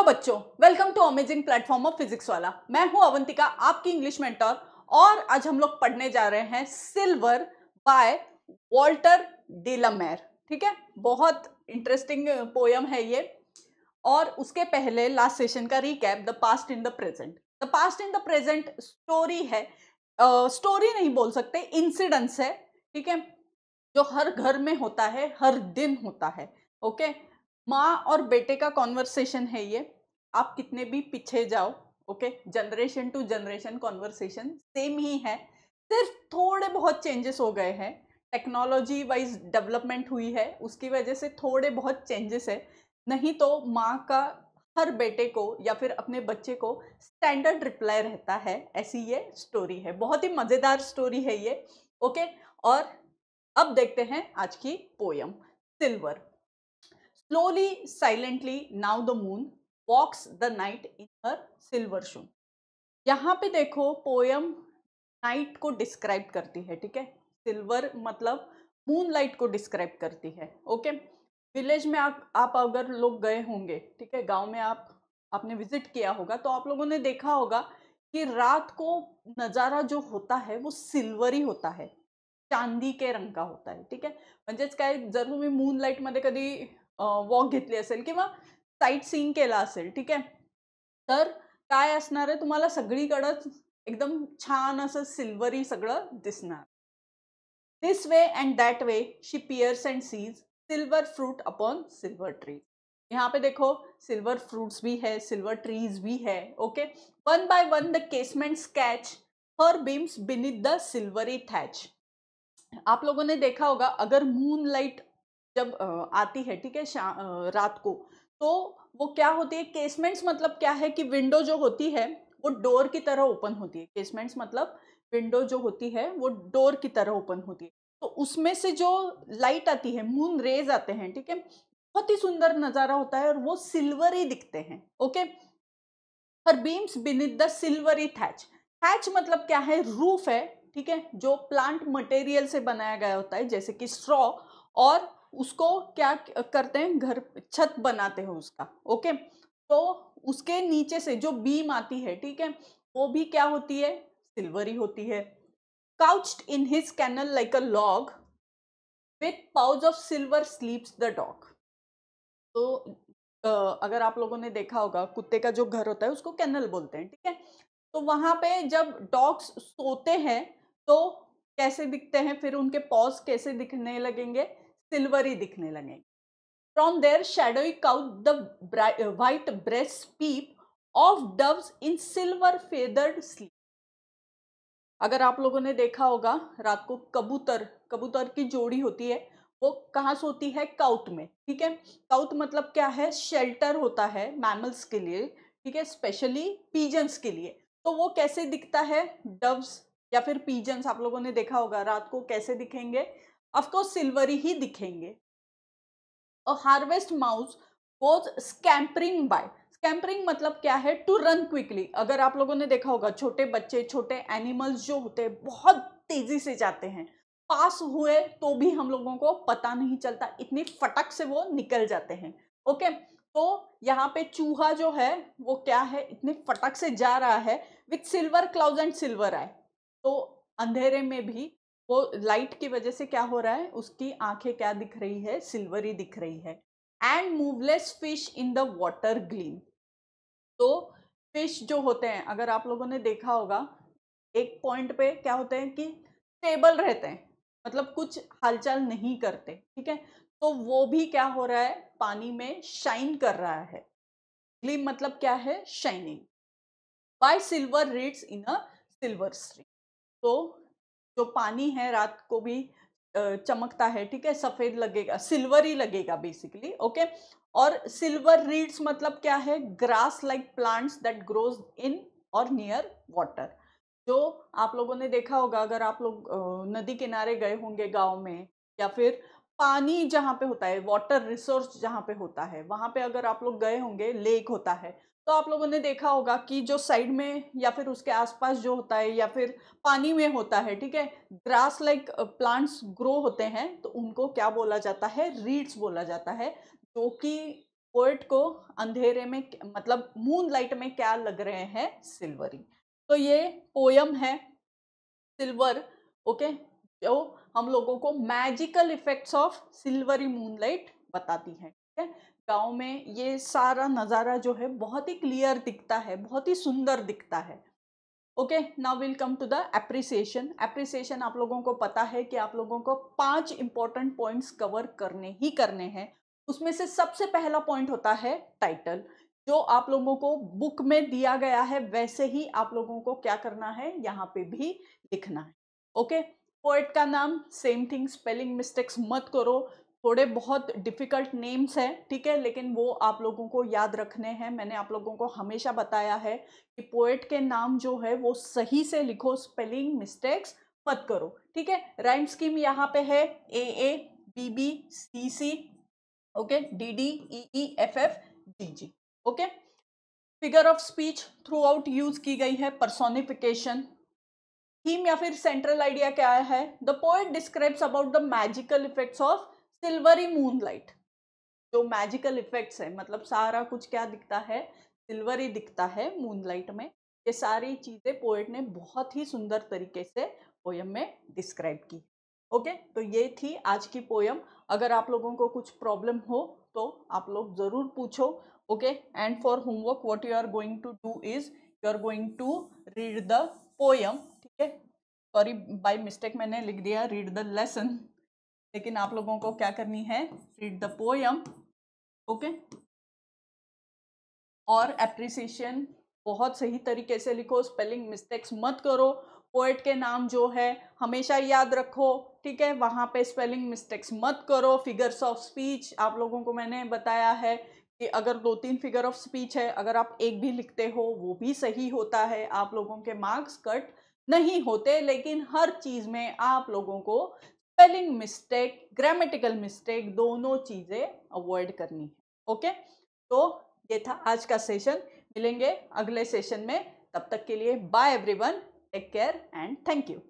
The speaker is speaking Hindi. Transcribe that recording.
हेलो बच्चों welcome to amazing platform of physics वाला मैं हूं अवंतिका आपकी इंग्लिश मेंटर और आज हम लोग पढ़ने जा रहे हैं सिल्वर बाय वॉल्टर डिलमेर ठीक है बहुत इंटरेस्टिंग पोयम है ये और उसके पहले लास्ट सेशन का recap the past in the present the past in the present story है स्टोरी uh, नहीं बोल सकते इंसिडेंट्स है ठीक है जो हर घर में होता है हर दिन होता है ओके okay? माँ और बेटे का कॉन्वर्सेशन है ये आप कितने भी पीछे जाओ okay generation to generation conversation same ही है सिर्फ थोड़े बहुत चेंजेस हो गए हैं टेक्नोलॉजी वाइज डेवलपमेंट हुई है उसकी वजह से थोड़े बहुत चेंजेस है नहीं तो माँ का हर बेटे को या फिर अपने बच्चे को स्टैंडर्ड रिप्लाई रहता है ऐसी ये स्टोरी है बहुत ही मज़ेदार स्टोरी है ये ओके और अब देखते हैं आज की poem silver Slowly, silently, now the moon walks the night in her silver shoe. यहाँ पे देखो पोयम नाइट को डिस्क्राइब करती है ठीक है सिल्वर मतलब मून लाइट को डिस्क्राइब करती है ओके विलेज में आप आप अगर लोग गए होंगे ठीक है गांव में आप आपने विजिट किया होगा तो आप लोगों ने देखा होगा कि रात को नज़ारा जो होता है वो सिल्वरी होता है चांदी के रंग का होता है ठीक है म्हणजेच काय जर तुम्ही मूनलाईटमध्ये कधी वॉक घेतली असेल किंवा साईट सीन केला असेल ठीक आहे तर काय असणार आहे तुम्हाला सगळीकडंच एकदम छान असं सिल्वरी सगळं दिसणार this way and that way she peers and sees silver fruit upon silver trees यहाँ पे देखो सिल्वर फ्रूट्स भी है सिल्वर ट्रीज भी है okay one by one the casement catch her beams beneath the silvery thatch आप लोगों ने देखा होगा अगर मून लाइट जब आती है ठीक है रात को तो वो क्या होती है केसमेंट्स मतलब क्या है कि विंडो जो होती है वो डोर की तरह ओपन होती है केसमेंट्स मतलब विंडो जो होती है वो डोर की तरह ओपन होती है तो उसमें से जो लाइट आती है मून रेज आते हैं ठीक है बहुत ही सुंदर नज़ारा होता है और वो सिल्वरी दिखते हैं okay her beams beneath the silvery thatch thatch मतलब क्या है रूफ है ठीक है जो प्लांट मटेरियल से बनाया गया होता है जैसे कि स्ट्रॉ और उसको क्या करते हैं घर छत बनाते हैं उसका ओके तो उसके नीचे से जो बीम आती है ठीक है वो भी क्या होती है सिल्वरी होती है couched in his kennel like a log with paws of silver sleeps the dog तो अगर आप लोगों ने देखा होगा कुत्ते का जो घर होता है उसको कैनल बोलते हैं ठीक है तो वहां पे जब डॉग्स सोते हैं तो कैसे दिखते हैं फिर उनके पॉज कैसे दिखने लगेंगे सिल्वरी दिखने लगेंगे from their shadowy cote the white breast peep of doves in silver feathered sleep अगर आप लोगों ने देखा होगा रात को कबूतर कबूतर की जोड़ी होती है वो कहाँ सोती है काउट में ठीक है काउट मतलब क्या है शेल्टर होता है मैमल्स के लिए ठीक है स्पेशली पीजन्स के लिए तो वो कैसे दिखता है डव्स या फिर पीजन्स आप लोगों ने देखा होगा रात को कैसे दिखेंगे ऑफकोर्स सिल्वरी ही दिखेंगे a harvest mouse goes scampering by scampering मतलब क्या है टू रन क्विकली अगर आप लोगों ने देखा होगा छोटे बच्चे छोटे एनिमल्स जो होते हैं बहुत तेजी से जाते हैं पास हुए तो भी हम लोगों को पता नहीं चलता इतनी फटक से वो निकल जाते हैं ओके तो यहाँ पे चूहा जो है वो क्या है इतने फटक से जा रहा है with silver claws and silver eye तो अंधेरे में भी वो लाइट की वजह से क्या हो रहा है उसकी आंखें क्या दिख रही है सिल्वरी दिख रही है and moveless fish in the water gleam तो फिश जो होते हैं अगर आप लोगों ने देखा होगा एक पॉइंट पे क्या होते हैं कि स्टेबल रहते हैं मतलब कुछ हलचल नहीं करते ठीक है तो वो भी क्या हो रहा है पानी में शाइन कर रहा है ग्लीम मतलब क्या है shining by silver reeds in a silver stream तो जो पानी है रात को भी चमकता है ठीक है सफ़ेद लगेगा सिल्वर ही लगेगा बेसिकली ओके और सिल्वर रीड्स मतलब क्या है grass like plants that grows in और नियर वाटर जो आप लोगों ने देखा होगा अगर आप लोग नदी किनारे गए होंगे गांव में या फिर पानी जहाँ पे होता है वाटर रिसोर्स जहाँ पे होता है वहां पे अगर आप लोग गए होंगे लेक होता है तो आप लोगों ने देखा होगा कि जो साइड में या फिर उसके आसपास जो होता है या फिर पानी में होता है ठीक है ग्रास लाइक प्लांट्स ग्रो होते हैं तो उनको क्या बोला जाता है रीड्स बोला जाता है जो कि पोर्ट को अंधेरे में मतलब मून लाइट में क्या लग रहे हैं सिल्वरी तो ये पोयम है सिल्वर ओके जो हम लोगों को magical effects of silvery moonlight बताती है ठीक है गांव में ये सारा नज़ारा जो है बहुत ही क्लियर दिखता है बहुत ही सुंदर दिखता है okay now will come to the appreciation appreciation आप लोगों को पता है कि आप लोगों को पांच इंपॉर्टेंट पॉइंट्स कवर करने ही करने हैं उसमें से सबसे पहला पॉइंट होता है टाइटल जो आप लोगों को बुक में दिया गया है वैसे ही आप लोगों को क्या करना है यहाँ पे भी लिखना है ओके okay? पोएट का नाम सेम थिंग स्पेलिंग मिस्टेक्स मत करो थोड़े बहुत डिफ़िकल्ट नेम्स हैं ठीक है लेकिन वो आप लोगों को याद रखने हैं मैंने आप लोगों को हमेशा बताया है कि पोएट के नाम जो है वो सही से लिखो स्पेलिंग मिस्टेक्स मत करो ठीक है राइम स्कीम यहाँ पे है A A B B C C okay D D E E F F D G okay figure of speech throughout use की गई है पर्सोनिफिकेशन थीम या फिर सेंट्रल आइडिया क्या है the poet describes about the magical effects of silvery moonlight जो मैजिकल इफेक्ट्स है मतलब सारा कुछ क्या दिखता है सिल्वरी दिखता है मूनलाइट में ये सारी चीज़ें पोएट ने बहुत ही सुंदर तरीके से पोयम में डिस्क्राइब की ओके तो ये थी आज की पोयम अगर आप लोगों को कुछ प्रॉब्लम हो तो आप लोग ज़रूर पूछो okay and for homework what you are going to do is you are going to read the poem ठीक है सॉरी बाय मिस्टेक मैंने लिख दिया रीड द लेसन लेकिन आप लोगों को क्या करनी है रीड द पोयम ओके और एप्रिसिएशन बहुत सही तरीके से लिखो स्पेलिंग मिस्टेक्स मत करो पोएट के नाम जो है हमेशा याद रखो ठीक है वहाँ पे स्पेलिंग मिस्टेक्स मत करो फिगर्स ऑफ स्पीच आप लोगों को मैंने बताया है कि अगर दो तीन फिगर ऑफ स्पीच है अगर आप एक भी लिखते हो वो भी सही होता है आप लोगों के मार्क्स कट नहीं होते लेकिन हर चीज़ में आप लोगों को स्पेलिंग मिस्टेक ग्रामेटिकल मिस्टेक दोनों चीज़ें अवॉइड करनी है ओके तो ये था आज का सेशन मिलेंगे अगले सेशन में तब तक के लिए bye everyone take care and thank you